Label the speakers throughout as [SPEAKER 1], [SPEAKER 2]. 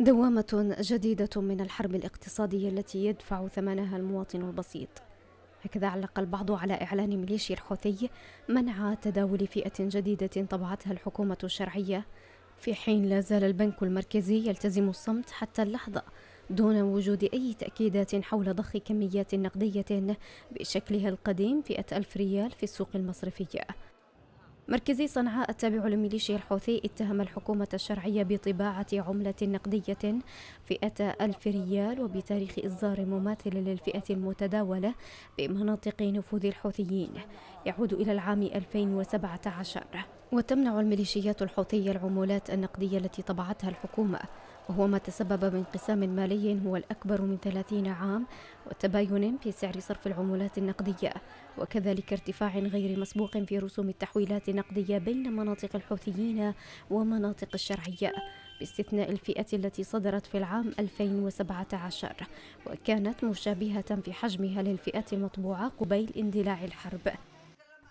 [SPEAKER 1] دوامة جديدة من الحرب الاقتصادية التي يدفع ثمنها المواطن البسيط هكذا علق البعض على إعلان ميليشيا الحوثي منع تداول فئة جديدة طبعتها الحكومة الشرعية في حين لا زال البنك المركزي يلتزم الصمت حتى اللحظة دون وجود أي تأكيدات حول ضخ كميات نقدية بشكلها القديم فئة ألف ريال في السوق المصرفية مركزي صنعاء التابع لميليشيا الحوثي اتهم الحكومة الشرعية بطباعة عملة نقدية فئة ألف ريال وبتاريخ إصدار مماثل للفئة المتداولة بمناطق نفوذ الحوثيين يعود إلى العام 2017 وتمنع الميليشيات الحوثية العمولات النقدية التي طبعتها الحكومة وهو ما تسبب بانقسام مالي هو الأكبر من 30 عام وتباين في سعر صرف العمولات النقدية وكذلك ارتفاع غير مسبوق في رسوم التحويلات النقدية بين مناطق الحوثيين ومناطق الشرعية باستثناء الفئة التي صدرت في العام 2017 وكانت مشابهة في حجمها للفئات المطبوعة قبيل اندلاع الحرب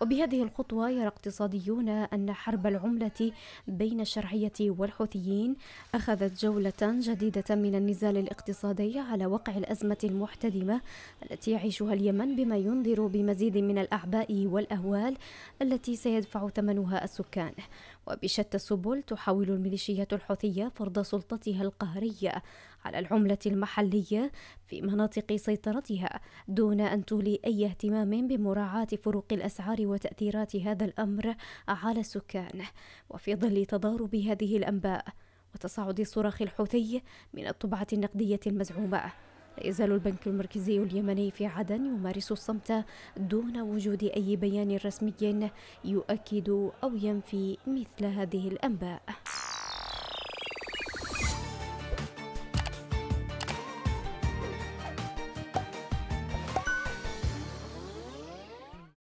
[SPEAKER 1] وبهذه الخطوة يرى اقتصاديون أن حرب العملة بين الشرعية والحوثيين أخذت جولة جديدة من النزال الاقتصادي على وقع الأزمة المحتدمة التي يعيشها اليمن بما ينذر بمزيد من الأعباء والأهوال التي سيدفع ثمنها السكان وبشتى السبل تحاول الميليشيات الحوثية فرض سلطتها القهرية على العملة المحلية في مناطق سيطرتها دون أن تولي أي اهتمام بمراعاة فروق الأسعار وتأثيرات هذا الأمر على السكان وفي ظل تضارب هذه الأنباء وتصاعد الصراخ الحوثي من الطبعة النقدية المزعومة لا يزال البنك المركزي اليمني في عدن يمارس الصمت دون وجود أي بيان رسمي يؤكد أو ينفي مثل هذه الأنباء